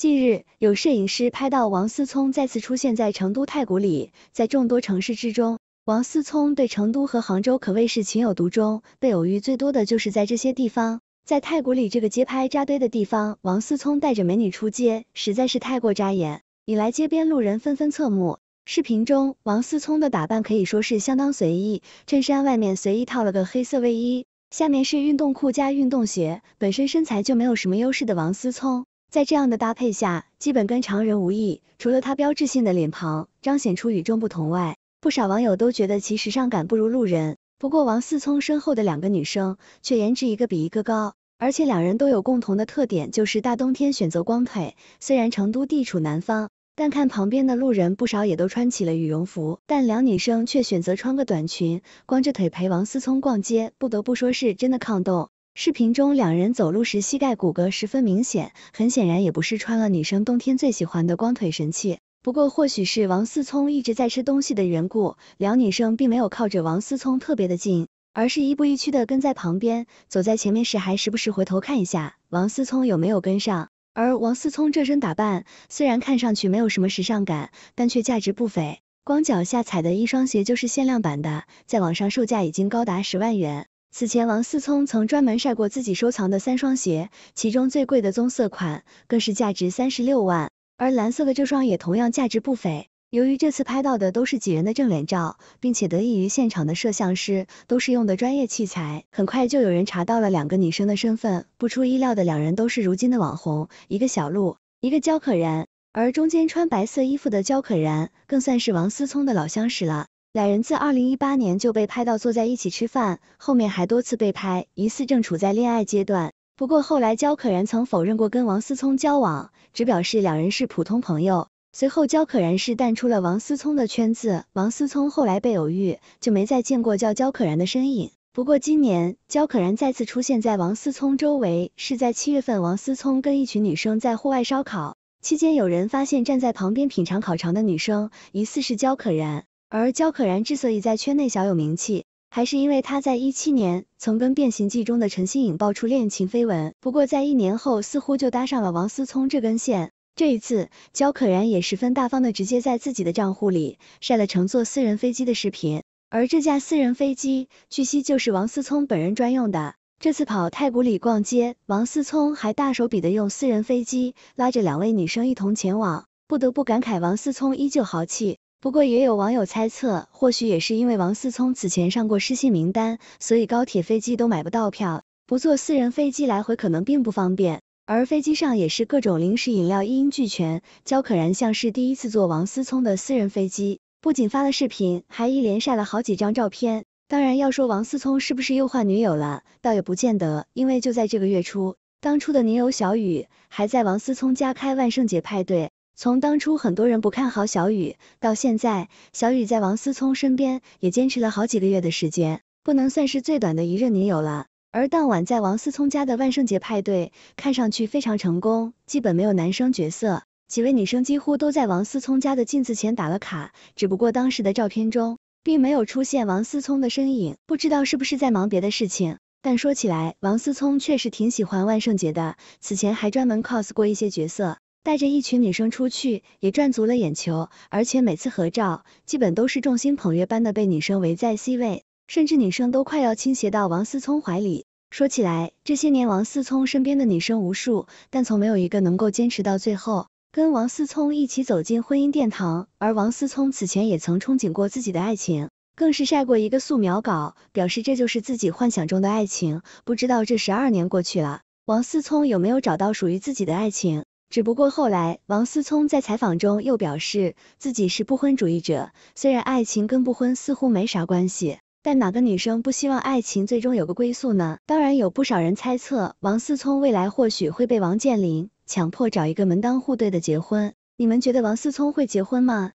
近日，有摄影师拍到王思聪再次出现在成都太古里，在众多城市之中，王思聪对成都和杭州可谓是情有独钟，被偶遇最多的就是在这些地方。在太古里这个街拍扎堆的地方，王思聪带着美女出街，实在是太过扎眼，引来街边路人纷纷侧目。视频中，王思聪的打扮可以说是相当随意，衬衫外面随意套了个黑色卫衣，下面是运动裤加运动鞋，本身身材就没有什么优势的王思聪。在这样的搭配下，基本跟常人无异，除了她标志性的脸庞彰显出与众不同外，不少网友都觉得其时尚感不如路人。不过王思聪身后的两个女生却颜值一个比一个高，而且两人都有共同的特点，就是大冬天选择光腿。虽然成都地处南方，但看旁边的路人不少也都穿起了羽绒服，但两女生却选择穿个短裙，光着腿陪王思聪逛街，不得不说是真的抗冻。视频中，两人走路时膝盖骨骼十分明显，很显然也不是穿了女生冬天最喜欢的光腿神器。不过，或许是王思聪一直在吃东西的缘故，两女生并没有靠着王思聪特别的近，而是亦步亦趋的跟在旁边。走在前面时，还时不时回头看一下王思聪有没有跟上。而王思聪这身打扮虽然看上去没有什么时尚感，但却价值不菲，光脚下踩的一双鞋就是限量版的，在网上售价已经高达十万元。此前，王思聪曾专门晒过自己收藏的三双鞋，其中最贵的棕色款更是价值三十六万，而蓝色的这双也同样价值不菲。由于这次拍到的都是几人的正脸照，并且得益于现场的摄像师都是用的专业器材，很快就有人查到了两个女生的身份。不出意料的，两人都是如今的网红，一个小鹿，一个焦可然，而中间穿白色衣服的焦可然更算是王思聪的老相识了。两人自二零一八年就被拍到坐在一起吃饭，后面还多次被拍，疑似正处在恋爱阶段。不过后来焦可然曾否认过跟王思聪交往，只表示两人是普通朋友。随后焦可然是淡出了王思聪的圈子，王思聪后来被偶遇就没再见过叫焦可然的身影。不过今年焦可然再次出现在王思聪周围，是在七月份王思聪跟一群女生在户外烧烤期间，有人发现站在旁边品尝烤肠的女生疑似是焦可然。而焦可然之所以在圈内小有名气，还是因为他在一七年曾跟《变形计》中的陈新颖爆出恋情绯闻。不过在一年后，似乎就搭上了王思聪这根线。这一次，焦可然也十分大方的直接在自己的账户里晒了乘坐私人飞机的视频。而这架私人飞机，据悉就是王思聪本人专用的。这次跑太古里逛街，王思聪还大手笔的用私人飞机拉着两位女生一同前往，不得不感慨王思聪依旧豪气。不过也有网友猜测，或许也是因为王思聪此前上过失信名单，所以高铁、飞机都买不到票，不坐私人飞机来回可能并不方便。而飞机上也是各种零食、饮料一应俱全。焦可然像是第一次坐王思聪的私人飞机，不仅发了视频，还一连晒了好几张照片。当然，要说王思聪是不是又换女友了，倒也不见得，因为就在这个月初，当初的女友小雨还在王思聪家开万圣节派对。从当初很多人不看好小雨，到现在小雨在王思聪身边也坚持了好几个月的时间，不能算是最短的一任女友了。而当晚在王思聪家的万圣节派对，看上去非常成功，基本没有男生角色，几位女生几乎都在王思聪家的镜子前打了卡，只不过当时的照片中并没有出现王思聪的身影，不知道是不是在忙别的事情。但说起来，王思聪确实挺喜欢万圣节的，此前还专门 cos 过一些角色。带着一群女生出去，也赚足了眼球，而且每次合照，基本都是众星捧月般的被女生围在 C 位，甚至女生都快要倾斜到王思聪怀里。说起来，这些年王思聪身边的女生无数，但从没有一个能够坚持到最后，跟王思聪一起走进婚姻殿堂。而王思聪此前也曾憧憬过自己的爱情，更是晒过一个素描稿，表示这就是自己幻想中的爱情。不知道这十二年过去了，王思聪有没有找到属于自己的爱情？只不过后来，王思聪在采访中又表示自己是不婚主义者。虽然爱情跟不婚似乎没啥关系，但哪个女生不希望爱情最终有个归宿呢？当然，有不少人猜测王思聪未来或许会被王健林强迫找一个门当户对的结婚。你们觉得王思聪会结婚吗？